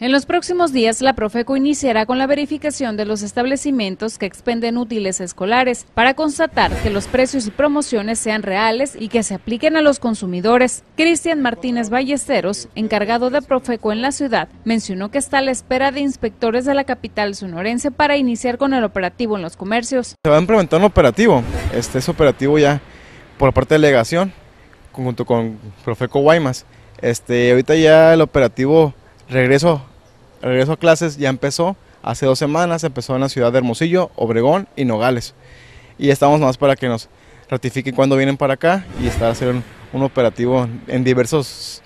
En los próximos días, la Profeco iniciará con la verificación de los establecimientos que expenden útiles escolares para constatar que los precios y promociones sean reales y que se apliquen a los consumidores. Cristian Martínez Ballesteros, encargado de Profeco en la ciudad, mencionó que está a la espera de inspectores de la capital sonorense para iniciar con el operativo en los comercios. Se va a implementar un operativo, este es operativo ya por parte de delegación, junto con Profeco Guaymas. Este, ahorita ya el operativo regreso, regreso a clases ya empezó. Hace dos semanas empezó en la ciudad de Hermosillo, Obregón y Nogales. Y estamos más para que nos ratifiquen cuando vienen para acá y estar haciendo un, operativo en diversos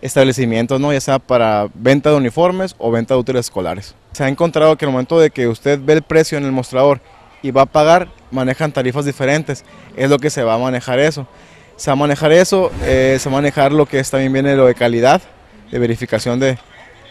establecimientos, ¿no? ya sea para venta de uniformes o venta de útiles escolares. Se ha encontrado que en el momento de que usted ve el precio en el mostrador y va a pagar, manejan tarifas diferentes, es lo que se va a manejar eso. Se va a manejar eso, eh, se va a manejar lo que también viene lo de calidad, de verificación de,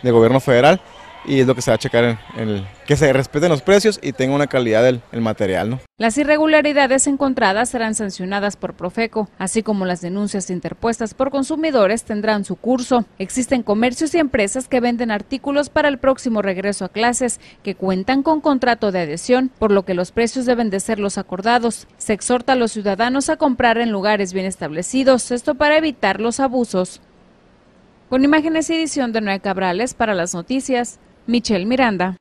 de gobierno federal y es lo que se va a checar el, que se respeten los precios y tenga una calidad del material. Las irregularidades encontradas serán sancionadas por Profeco, así como las denuncias interpuestas por consumidores tendrán su curso. Existen comercios y empresas que venden artículos para el próximo regreso a clases que cuentan con contrato de adhesión, por lo que los precios deben de ser los acordados. Se exhorta a los ciudadanos a comprar en lugares bien establecidos, esto para evitar los abusos. Con imágenes y edición de Noé Cabrales para las noticias, Michelle Miranda.